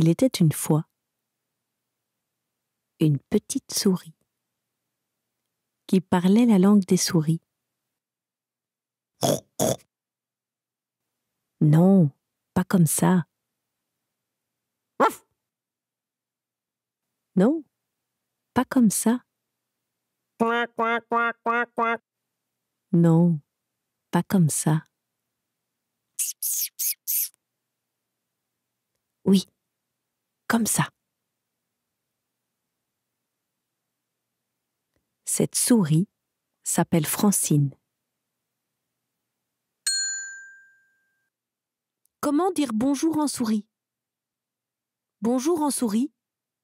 Il était une fois une petite souris qui parlait la langue des souris. Non, pas comme ça. Non, pas comme ça. Non, pas comme ça. Oui, comme ça. Cette souris s'appelle Francine. Comment dire bonjour en souris Bonjour en souris,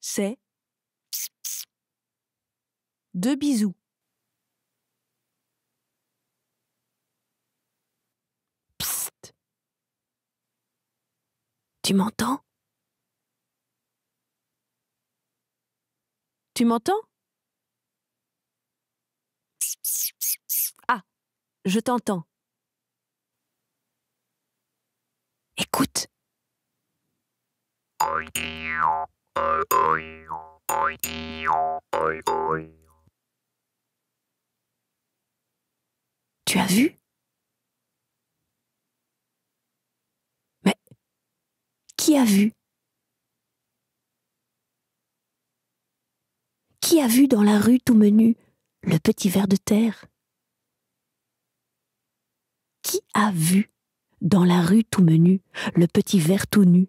c'est deux bisous. Tu m'entends Tu m'entends Ah, je t'entends. Écoute. Tu as vu Mais qui a vu Qui a vu dans la rue tout menu le petit ver de terre Qui a vu dans la rue tout menu le petit ver tout nu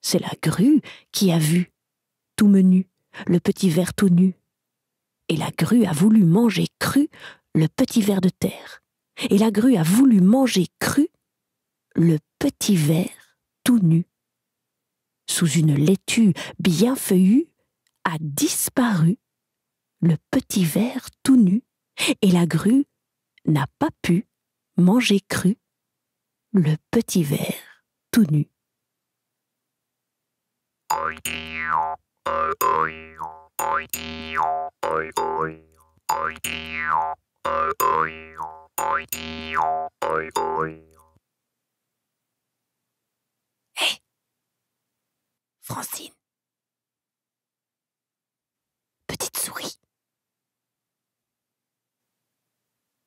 C'est la grue qui a vu tout menu le petit ver tout nu. Et la grue a voulu manger cru le petit ver de terre. Et la grue a voulu manger cru le petit ver tout nu. Sous une laitue bien feuillue, a disparu, le petit verre tout nu, et la grue n'a pas pu manger cru le petit verre tout nu. Francine petite souris.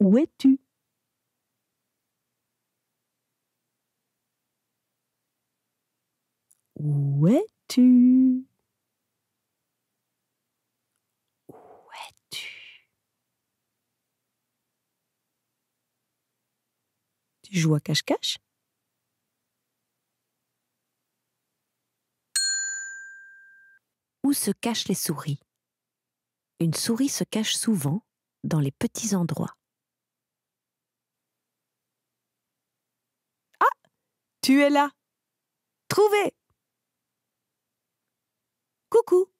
Où es-tu Où es-tu Où es-tu Tu joues à cache-cache Où se cachent les souris une souris se cache souvent dans les petits endroits. Ah Tu es là Trouvé Coucou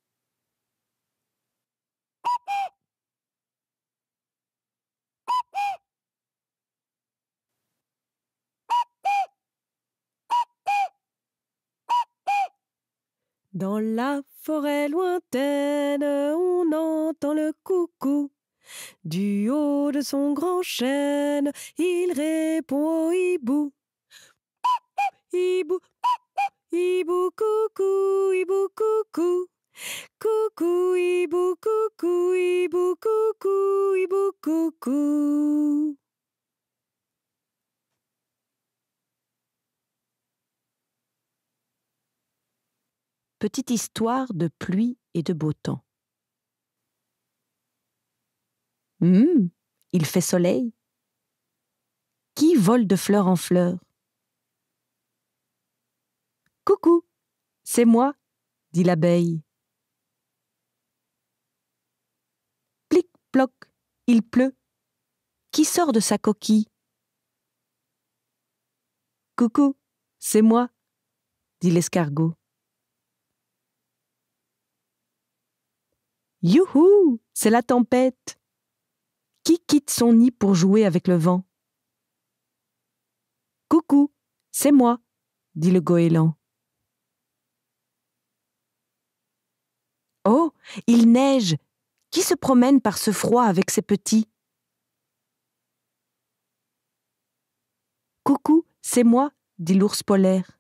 Dans la forêt lointaine, on entend le coucou. Du haut de son grand chêne, il répond au hibou. Hibou, hibou, coucou, hibou, coucou. Coucou, hibou, coucou, hibou, coucou, hibou, coucou. petite histoire de pluie et de beau temps. Hum, il fait soleil. Qui vole de fleur en fleur Coucou, c'est moi, dit l'abeille. Plic, ploc, il pleut. Qui sort de sa coquille Coucou, c'est moi, dit l'escargot. Youhou C'est la tempête Qui quitte son nid pour jouer avec le vent Coucou, c'est moi, dit le goéland. Oh, il neige Qui se promène par ce froid avec ses petits Coucou, c'est moi, dit l'ours polaire.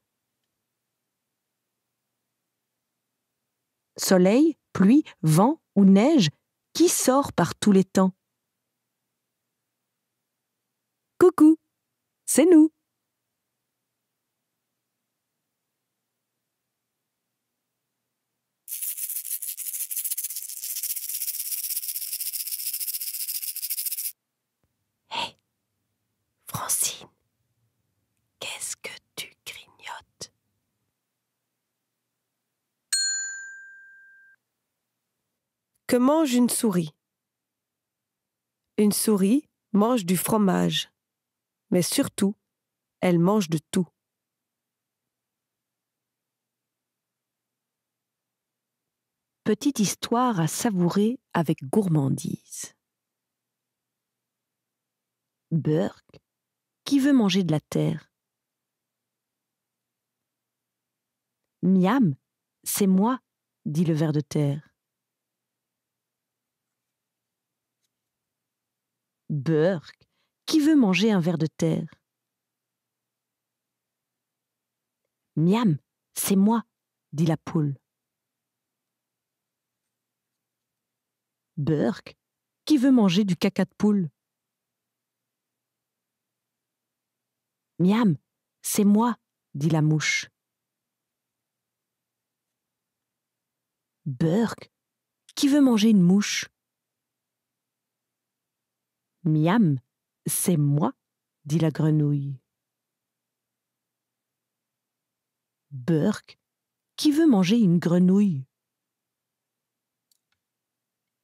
Soleil, pluie, vent ou neige, qui sort par tous les temps Coucou, c'est nous que mange une souris Une souris mange du fromage, mais surtout, elle mange de tout. Petite histoire à savourer avec gourmandise. Burke, qui veut manger de la terre Miam, c'est moi, dit le ver de terre. Burke, qui veut manger un ver de terre Miam, c'est moi, dit la poule. Burke, qui veut manger du caca de poule Miam, c'est moi, dit la mouche. Burke, qui veut manger une mouche Miam, c'est moi, dit la grenouille. Burke, qui veut manger une grenouille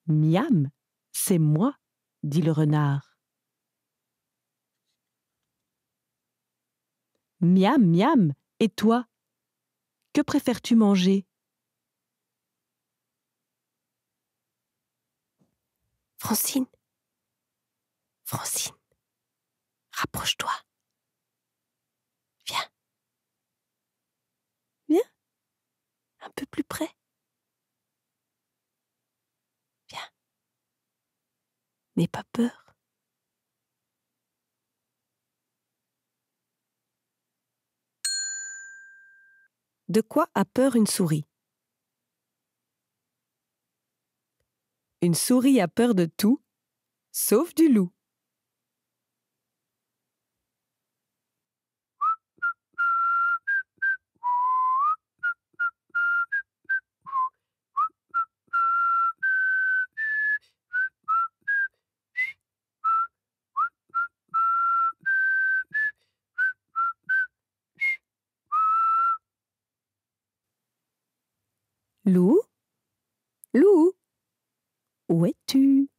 Miam, c'est moi, dit le renard. Miam, miam, et toi Que préfères-tu manger Francine, Francine, rapproche-toi. Viens. Viens. Un peu plus près. Viens. N'aie pas peur. De quoi a peur une souris Une souris a peur de tout, sauf du loup. Lou, lou, Où es-tu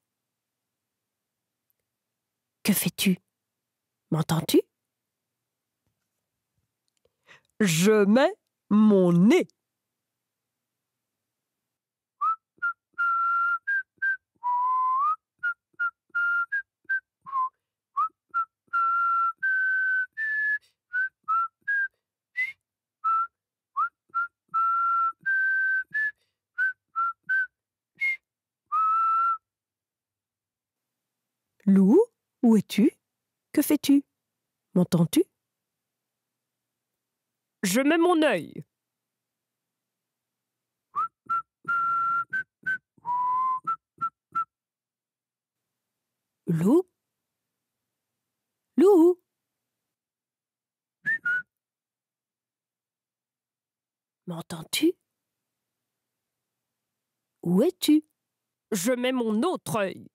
Que fais-tu M'entends-tu Je mets mon nez Lou, où es-tu Que fais-tu M'entends-tu Je mets mon œil. Lou, lou, M'entends-tu Où es-tu Je mets mon autre œil.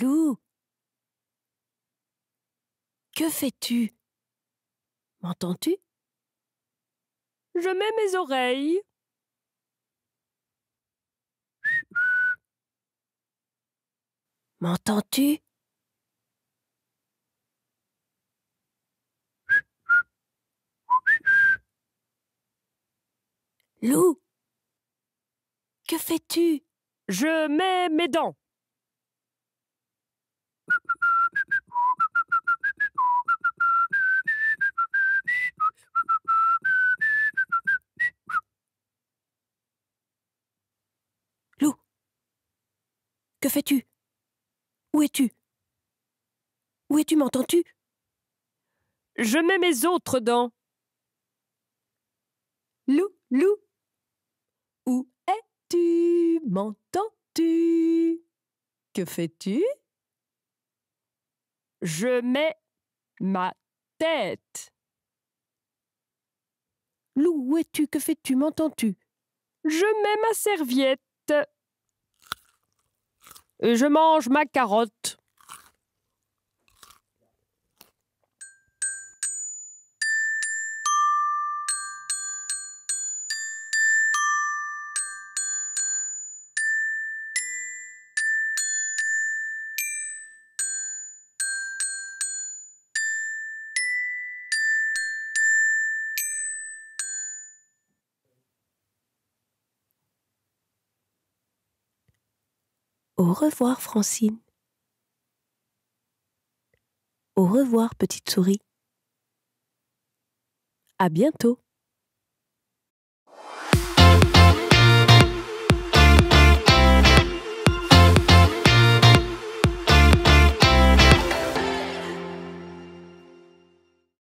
Loup Que fais-tu M'entends-tu Je mets mes oreilles. M'entends-tu Loup Que fais-tu Je mets mes dents. Que fais-tu Où es-tu Où es-tu, m'entends-tu Je mets mes autres dents. Lou, lou. où es-tu M'entends-tu Que fais-tu Je mets ma tête. Lou, où es-tu Que fais-tu M'entends-tu Je mets ma serviette. Euh, je mange ma carotte. Au revoir, Francine. Au revoir, petite souris. À bientôt.